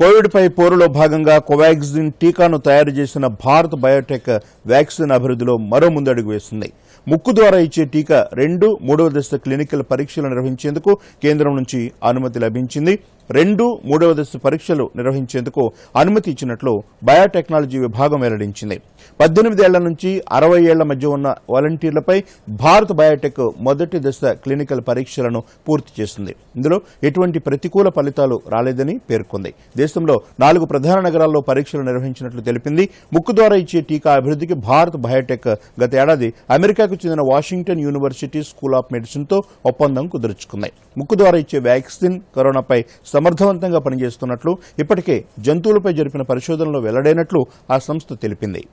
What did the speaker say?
కోవిడ్పై పోరులో భాగంగా కోవాక్సిన్ టీకాను తయారు చేసిన భారత్ బయోటెక్ వ్యాక్సిన్ అభివృద్ధిలో మరో ముందడుగు వేస్తుంది ముక్కు ద్వారా ఇచ్చే టీకా రెండు మూడవ దశ క్లినికల్ పరీక్షలు నిర్వహించేందుకు కేంద్రం నుంచి అనుమతి లభించింది రెండు మూడవ దశ పరీక్షలు నిర్వహించేందుకు అనుమతి ఇచ్చినట్లు బయోటెక్నాలజీ విభాగం వెల్లడించింది పద్దెనిమిదేళ్ల నుంచి అరవై ఏళ్ల మధ్య ఉన్న వాలంటీర్లపై భారత్ బయోటెక్ మొదటి దశ క్లినికల్ పరీక్షలను పూర్తి చేసింది ఇందులో ఎటువంటి ప్రతికూల ఫలితాలు రాలేదని పేర్కొంది దేశంలో నాలుగు ప్రధాన నగరాల్లో పరీక్షలు నిర్వహించినట్లు తెలిపింది ముక్కు ద్వారా ఇచ్చే టీకా అభివృద్ధికి భారత్ బయోటెక్ గత ఏడాది అమెరికాకు చెందిన వాషింగ్టన్ యూనివర్సిటీ స్కూల్ ఆఫ్ మెడిసిన్తో ఒప్పందం కుదుర్చుకుంది ముక్కు ద్వారా ఇచ్చే వ్యాక్సిన్ కరోనాపై సమర్థవంతంగా పనిచేస్తున్నట్లు ఇప్పటికే జంతువులపై జరిపిన పరిశోధనలో వెల్లడైనట్లు ఆ సంస్థ తెలిపింది